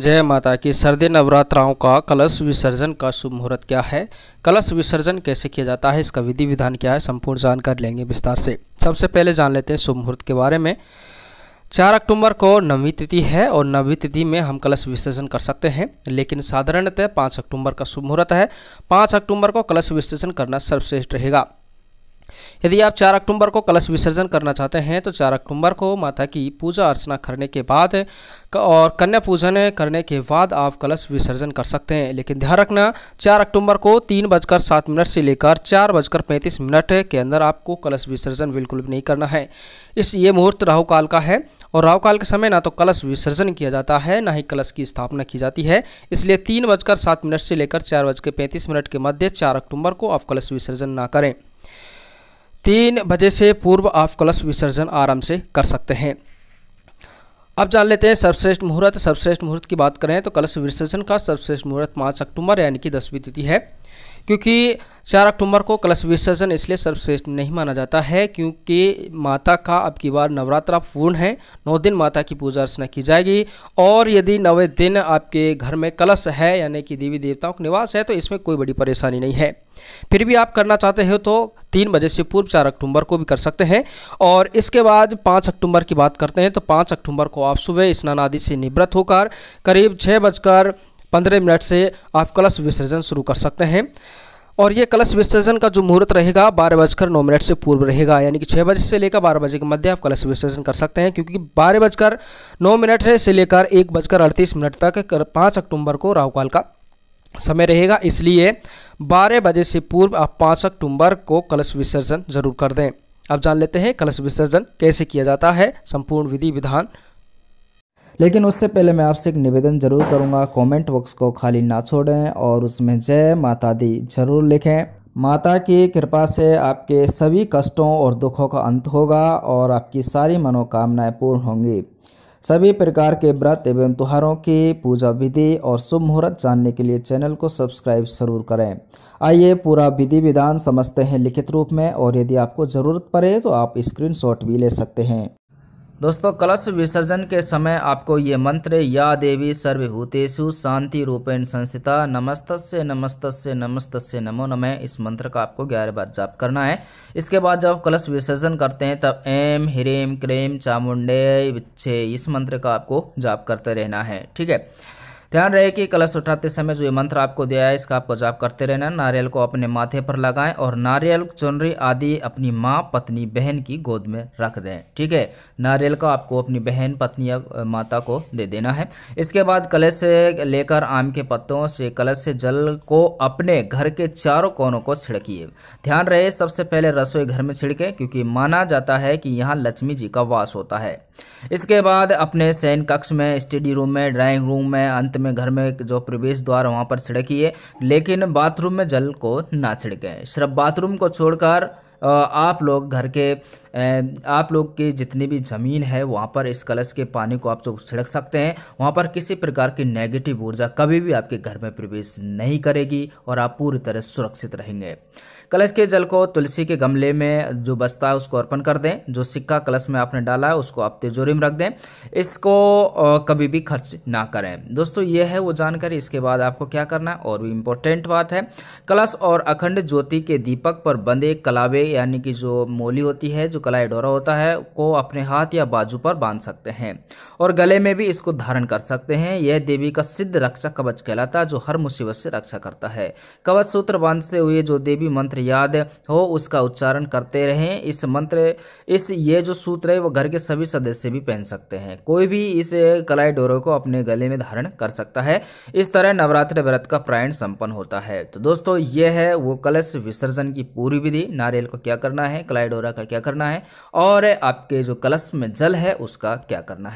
जय माता की सर्दी नवरात्राओं का कलश विसर्जन का शुभ मुहूर्त क्या है कलश विसर्जन कैसे किया जाता है इसका विधि विधान क्या है संपूर्ण जानकारी लेंगे विस्तार से सबसे पहले जान लेते हैं शुभ मुहूर्त के बारे में चार अक्टूबर को नवी तिथि है और नवी तिथि में हम कलश विसर्जन कर सकते हैं लेकिन साधारणतः पाँच अक्टूबर का शुभ मुहूर्त है पाँच अक्टूबर को कलश विसर्जन करना सर्वश्रेष्ठ रहेगा यदि आप 4 अक्टूबर को कलश विसर्जन करना चाहते हैं तो 4 अक्टूबर को माता की पूजा अर्चना करने के बाद और कन्या पूजन करने के बाद आप कलश विसर्जन कर सकते हैं लेकिन ध्यान रखना 4 अक्टूबर को तीन बजकर सात मिनट से लेकर चार बजकर पैंतीस मिनट के अंदर आपको कलश विसर्जन बिल्कुल भी नहीं करना है इस ये मुहूर्त राहुकाल का है और राहुकाल के समय ना तो कलश विसर्जन किया जाता है ना ही कलश की स्थापना की जाती है इसलिए तीन बजकर सात मिनट से लेकर चार बजकर पैंतीस मिनट के मध्य चार अक्टूबर को आप कलश विसर्जन ना करें तीन बजे से पूर्व आप कलश विसर्जन आराम से कर सकते हैं अब जान लेते हैं सर्वश्रेष्ठ मुहूर्त सर्वश्रेष्ठ मुहूर्त की बात करें तो कलश विसर्जन का सर्वश्रेष्ठ मुहूर्त पाँच अक्टूबर यानी कि दसवीं तिथि है क्योंकि चार अक्टूबर को कलश विसर्जन इसलिए सर्वश्रेष्ठ नहीं माना जाता है क्योंकि माता का अब की बार नवरात्रा पूर्ण है नौ दिन माता की पूजा अर्चना की जाएगी और यदि नवे दिन आपके घर में कलश है यानी कि देवी देवताओं का निवास है तो इसमें कोई बड़ी परेशानी नहीं है फिर भी आप करना चाहते हो तो तीन बजे से पूर्व चार अक्टूबर को भी कर सकते हैं और इसके बाद पाँच अक्टूबर की बात करते हैं तो पाँच अक्टूबर को आप सुबह स्नान आदि से निवृत्त होकर करीब छः बजकर पंद्रह मिनट से आप कलश विसर्जन शुरू कर सकते हैं और ये कलश विसर्जन का जो मुहूर्त रहेगा बारह बजकर नौ मिनट से पूर्व रहेगा यानी कि छः बजे से लेकर बारह बजे के मध्य आप कलश विसर्जन कर सकते हैं क्योंकि बारह बजकर नौ मिनट से लेकर एक बजकर अड़तीस मिनट तक पाँच अक्टूबर को राहुकाल का समय रहेगा इसलिए बारह बजे से पूर्व आप पाँच अक्टूबर को कलश विसर्जन जरूर कर दें अब जान लेते हैं कलश विसर्जन कैसे किया जाता है संपूर्ण विधि विधान लेकिन उससे पहले मैं आपसे एक निवेदन जरूर करूँगा कॉमेंट बॉक्स को खाली ना छोड़ें और उसमें जय माता दी जरूर लिखें माता की कृपा से आपके सभी कष्टों और दुखों का अंत होगा और आपकी सारी मनोकामनाएं पूर्ण होंगी सभी प्रकार के व्रत एवं त्योहारों की पूजा विधि और शुभ मुहूर्त जानने के लिए चैनल को सब्सक्राइब जरूर करें आइए पूरा विधि विधान समझते हैं लिखित रूप में और यदि आपको ज़रूरत पड़े तो आप स्क्रीनशॉट भी ले सकते हैं दोस्तों कलश विसर्जन के समय आपको ये मंत्र या देवी सर्वभूतेषु शांति रूपेण संस्थिता से नमस्त से नमो नमः इस मंत्र का आपको ग्यारह बार जाप करना है इसके बाद जब कलश विसर्जन करते हैं तब ऐम ह्रीम क्रेम चामुंडे विच्छे इस मंत्र का आपको जाप करते रहना है ठीक है ध्यान रहे कि कलश उठाते समय जो ये मंत्र आपको दिया है इसका आपको जाप करते रहना नारियल को अपने माथे पर लगाएं और नारियल चुनरी आदि अपनी माँ पत्नी बहन की गोद में रख दें ठीक है नारियल का आपको अपनी बहन पत्नी या माता को दे देना है इसके बाद कलश से लेकर आम के पत्तों से कलश से जल को अपने घर के चारों कोनों को छिड़किए ध्यान रहे सबसे पहले रसोई घर में छिड़के क्योंकि माना जाता है कि यहाँ लक्ष्मी जी का वास होता है इसके बाद अपने सैन कक्ष में स्टडी रूम में ड्राइंग रूम में अंत में घर में जो प्रवेश द्वार वहाँ पर है लेकिन बाथरूम में जल को ना छिड़के सिर्फ बाथरूम को छोड़कर आप लोग घर के आप लोग के जितनी भी ज़मीन है वहाँ पर इस कलश के पानी को आप लोग छिड़क सकते हैं वहाँ पर किसी प्रकार की नेगेटिव ऊर्जा कभी भी आपके घर में प्रवेश नहीं करेगी और आप पूरी तरह सुरक्षित रहेंगे कलश के जल को तुलसी के गमले में जो बस्ता है उसको अर्पण कर दें जो सिक्का कलश में आपने डाला है उसको आप तिजोरी में रख दें इसको कभी भी खर्च ना करें दोस्तों ये है वो जानकारी इसके बाद आपको क्या करना है और भी इम्पोर्टेंट बात है कलश और अखंड ज्योति के दीपक पर बंधे कलावे यानी कि जो मोली होती है जो कलाइडोरा होता है को अपने हाथ या बाजू पर बांध सकते हैं और गले में भी इसको धारण कर सकते हैं यह देवी का सिद्ध रक्षा कवच कहलाता है जो हर मुसीबत से रक्षा करता है कवच सूत्र बांधते हुए जो देवी मंत्र याद हो उसका उच्चारण करते रहें इस मंत्र इस ये जो सूत्र है वो घर के सभी सदस्य भी पहन सकते हैं कोई भी इस कलाइडोरो को अपने गले में धारण कर सकता है इस तरह नवरात्र व्रत का प्रायण संपन्न होता है तो दोस्तों यह है वो कलश विसर्जन की पूरी विधि नारियल को क्या करना है कलाइडोरा का क्या करना है है और आपके जो कलश में जल है उसका क्या करना है